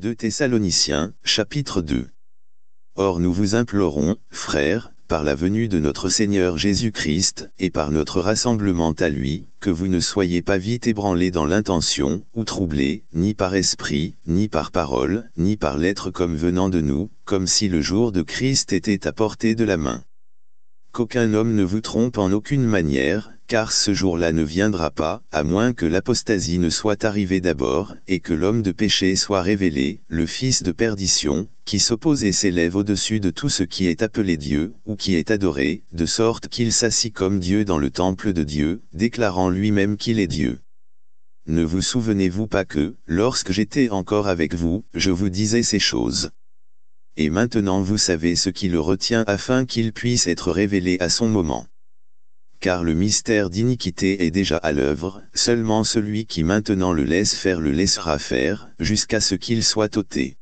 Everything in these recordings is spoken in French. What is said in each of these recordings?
2 Thessaloniciens, chapitre 2 Or nous vous implorons, frères, par la venue de notre Seigneur Jésus-Christ, et par notre rassemblement à lui, que vous ne soyez pas vite ébranlés dans l'intention, ou troublés, ni par esprit, ni par parole, ni par lettre comme venant de nous, comme si le jour de Christ était à portée de la main. Qu'aucun homme ne vous trompe en aucune manière, car ce jour-là ne viendra pas, à moins que l'apostasie ne soit arrivée d'abord, et que l'homme de péché soit révélé, le fils de perdition, qui s'oppose et s'élève au-dessus de tout ce qui est appelé Dieu, ou qui est adoré, de sorte qu'il s'assit comme Dieu dans le temple de Dieu, déclarant lui-même qu'il est Dieu. Ne vous souvenez-vous pas que, lorsque j'étais encore avec vous, je vous disais ces choses Et maintenant vous savez ce qui le retient afin qu'il puisse être révélé à son moment car le mystère d'iniquité est déjà à l'œuvre, seulement celui qui maintenant le laisse faire le laissera faire, jusqu'à ce qu'il soit ôté.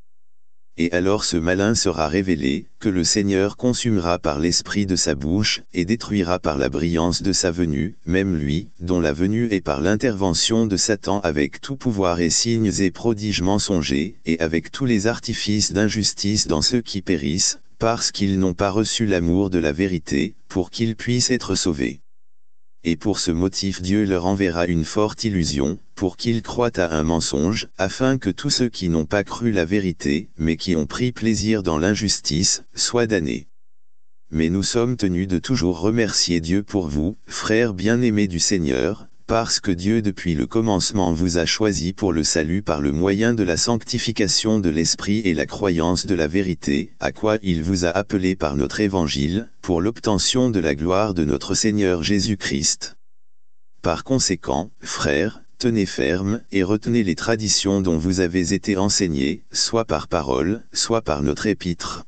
Et alors ce malin sera révélé, que le Seigneur consumera par l'esprit de sa bouche, et détruira par la brillance de sa venue, même lui, dont la venue est par l'intervention de Satan avec tout pouvoir et signes et prodiges mensongers, et avec tous les artifices d'injustice dans ceux qui périssent, parce qu'ils n'ont pas reçu l'amour de la vérité, pour qu'ils puissent être sauvés et pour ce motif Dieu leur enverra une forte illusion, pour qu'ils croient à un mensonge, afin que tous ceux qui n'ont pas cru la vérité, mais qui ont pris plaisir dans l'injustice, soient damnés. Mais nous sommes tenus de toujours remercier Dieu pour vous, frères bien-aimés du Seigneur, parce que Dieu depuis le commencement vous a choisi pour le salut par le moyen de la sanctification de l'Esprit et la croyance de la vérité, à quoi il vous a appelé par notre évangile, pour l'obtention de la gloire de notre Seigneur Jésus-Christ. Par conséquent, frères, tenez ferme, et retenez les traditions dont vous avez été enseignés, soit par parole, soit par notre épître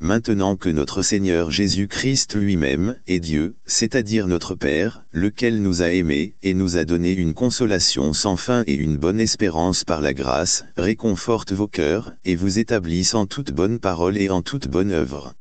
maintenant que notre Seigneur Jésus-Christ lui-même est Dieu, c'est-à-dire notre Père, lequel nous a aimés et nous a donné une consolation sans fin et une bonne espérance par la grâce, réconforte vos cœurs et vous établisse en toute bonne parole et en toute bonne œuvre.